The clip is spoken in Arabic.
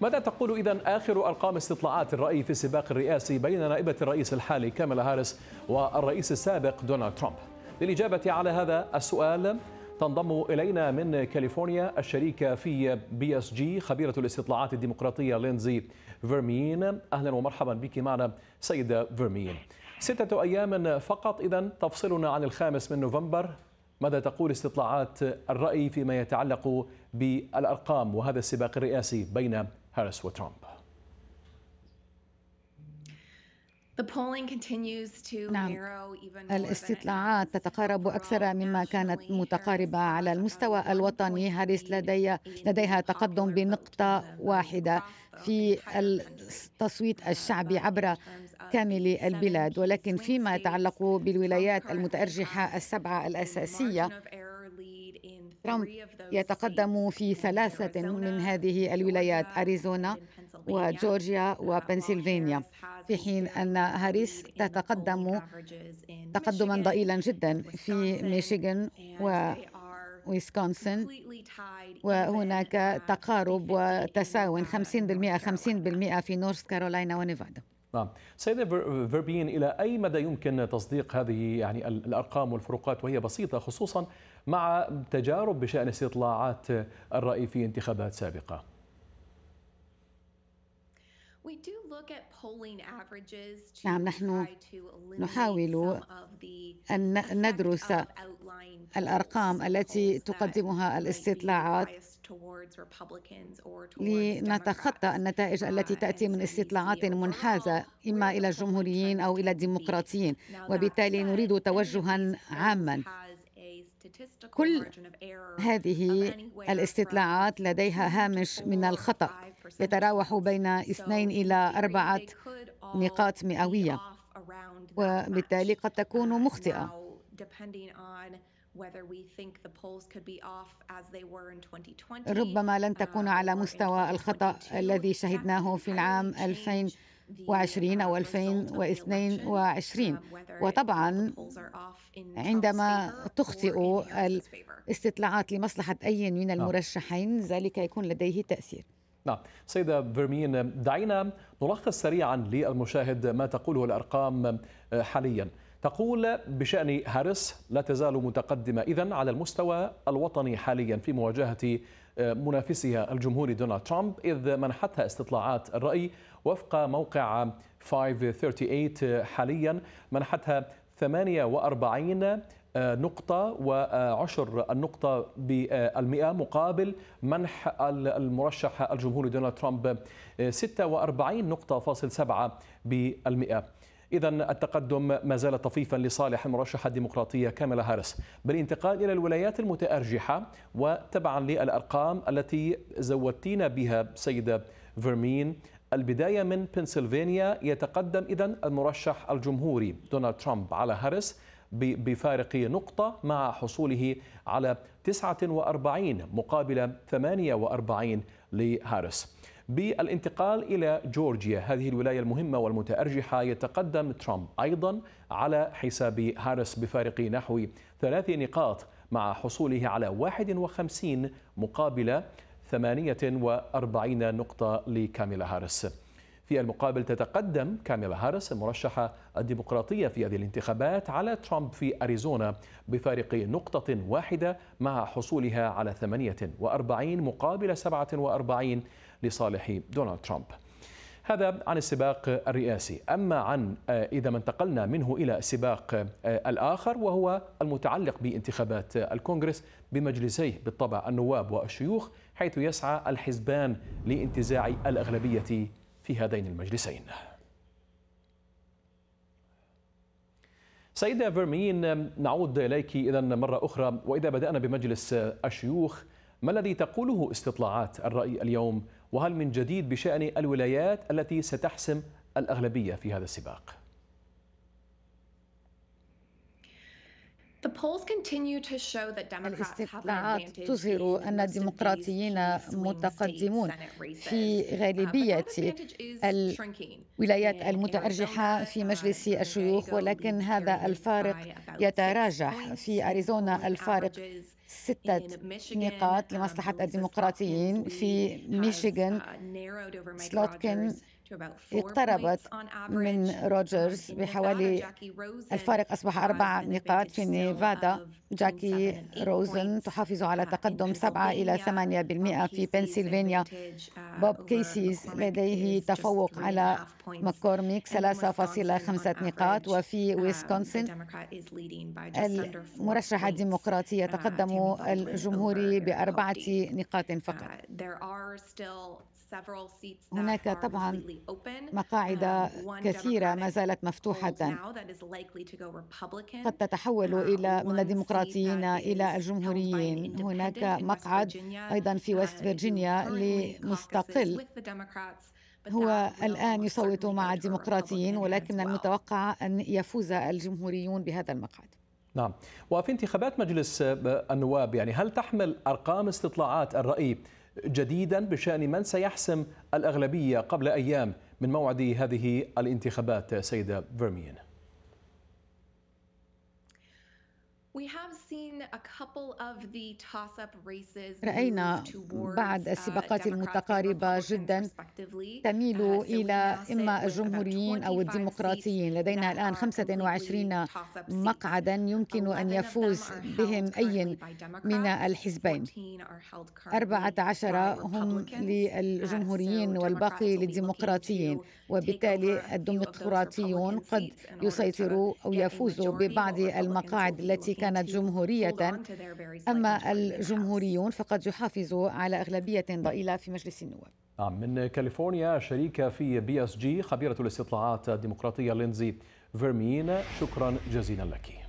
ماذا تقول إذا آخر أرقام استطلاعات الرأي في السباق الرئاسي بين نائبة الرئيس الحالي كامالا هاريس والرئيس السابق دونالد ترامب للإجابة على هذا السؤال تنضم إلينا من كاليفورنيا الشريكة في بي اس جي خبيرة الاستطلاعات الديمقراطية لينزي فيرميين أهلا ومرحبا بك معنا سيدة فيرميين ستة أيام فقط إذا تفصلنا عن الخامس من نوفمبر ماذا تقول استطلاعات الرأي فيما يتعلق بالأرقام وهذا السباق الرئاسي بين هاريس وترامب نعم الاستطلاعات تتقارب أكثر مما كانت متقاربة على المستوى الوطني هاريس لدي لديها تقدم بنقطة واحدة في التصويت uh, الشعبي عبر كامل البلاد ولكن فيما يتعلق بالولايات المتأرجحة السبعة الأساسية ترامب يتقدم في ثلاثة من هذه الولايات أريزونا وجورجيا وبنسلفانيا في حين أن هاريس تتقدم تقدما ضئيلا جدا في ميشيغان و ويسكونسن وهناك تقارب وتساوي 50% 50% في نورث كارولاينا ونيفادا نعم سيدة فيربين إلى أي مدى يمكن تصديق هذه يعني الأرقام والفروقات وهي بسيطة خصوصا مع تجارب بشأن استطلاعات الرأي في انتخابات سابقة؟ نعم نحن نحاول أن ندرس الأرقام التي تقدمها الاستطلاعات لنتخطى النتائج التي تأتي من استطلاعات منحازة إما إلى الجمهوريين أو إلى الديمقراطيين وبالتالي نريد توجها عاما كل هذه الاستطلاعات لديها هامش من الخطأ يتراوح بين 2 إلى 4 نقاط مئوية وبالتالي قد تكون uh, مخطئة ربما لن uh, تكون على مستوى الخطأ الذي شهدناه في العام 2000 وعشرين أو 2022 وطبعا عندما تخطئ الاستطلاعات لمصلحة أي من نعم. المرشحين ذلك يكون لديه تأثير نعم سيدة فيرمين دعينا نلخص سريعا للمشاهد ما تقوله الأرقام آه، حاليا تقول بشأن هاريس لا تزال متقدمة إذا على المستوى الوطني حاليا في مواجهة آه، منافسها الجمهوري دونالد ترامب إذ منحتها استطلاعات الرأي وفق موقع 538 حاليا منحتها 48 نقطة وعشر النقطة بالمئة مقابل منح المرشح الجمهوري دونالد ترامب 46 نقطة فاصل سبعة بالمئة إذا التقدم ما زال طفيفا لصالح المرشحة الديمقراطية كاميلا هاريس بالانتقال إلى الولايات المتأرجحة وتبعا للأرقام التي زودتينا بها سيدة فيرمين البداية من بنسلفانيا يتقدم إذا المرشح الجمهوري دونالد ترامب على هاريس بفارق نقطة مع حصوله على 49 مقابل 48 لهاريس بالانتقال إلى جورجيا هذه الولاية المهمة والمتأرجحة يتقدم ترامب أيضا على حساب هاريس بفارق نحو ثلاث نقاط مع حصوله على 51 مقابل 48 نقطة لكاميلا هاريس في المقابل تتقدم كاميلا هاريس المرشحة الديمقراطية في هذه الانتخابات على ترامب في أريزونا بفارق نقطة واحدة مع حصولها على 48 مقابل 47 لصالح دونالد ترامب هذا عن السباق الرئاسي أما عن آه، إذا ما انتقلنا منه إلى السباق آه، الآخر وهو المتعلق بانتخابات الكونغرس بمجلسيه بالطبع النواب والشيوخ حيث يسعى الحزبان لانتزاع الأغلبية في هذين المجلسين سيدة فيرمين نعود إليك إذا مرة أخرى وإذا بدأنا بمجلس الشيوخ ما الذي تقوله استطلاعات الرأي اليوم وهل من جديد بشأن الولايات التي ستحسم الأغلبية في هذا السباق؟ الاستطلاعات تظهر أن الديمقراطيين متقدمون في غالبية uh, الولايات المتأرجحة uh, في مجلس الشيوخ ولكن هذا الفارق يتراجح في أريزونا الفارق ستة يعني نقاط لمصلحة آه، الديمقراطيين في ميشيغان آه، سلوتكن اقتربت من روجرز بحوالي الفارق أصبح أربع نقاط في نيفادا جاكي روزن تحافظ على uh, تقدم 7 إلى 8% في بنسلفانيا بوب كيسيز uh, لديه تفوق على مكورميك 3.5 نقاط وفي uh, ويسكونسن المرشحة الديمقراطية تقدم الجمهوري بأربعة نقاط فقط هناك طبعا مقاعد um, كثيرة ما زالت مفتوحة قد تتحول um, إلى من الديمقراطيين إلى الجمهوريين هناك مقعد أيضا في ويست فيرجينيا لمستقل هو الآن يصوت مع الديمقراطيين ولكن المتوقع أن يفوز الجمهوريون بهذا المقعد نعم وفي انتخابات مجلس النواب يعني هل تحمل أرقام استطلاعات الرأي جديدا بشان من سيحسم الأغلبية قبل أيام من موعد هذه الانتخابات سيدة فيرمين. We have راينا بعد uh, السباقات المتقاربه جدا تميل uh, الى اما الجمهوريين او الديمقراطيين لدينا الان 25 مقعدا يمكن ان يفوز بهم اي من الحزبين 14 هم للجمهوريين uh, والباقي للديمقراطيين وبالتالي الديمقراطيون قد يسيطروا او يفوزوا ببعض المقاعد التي كانت جمهورية جمهورية أما الجمهوريون فقد يحافظوا على أغلبية ضئيلة في مجلس النواب نعم، من كاليفورنيا شريكة في بي اس جي خبيرة الاستطلاعات الديمقراطية لينزي فيرمين شكرا جزيلا لك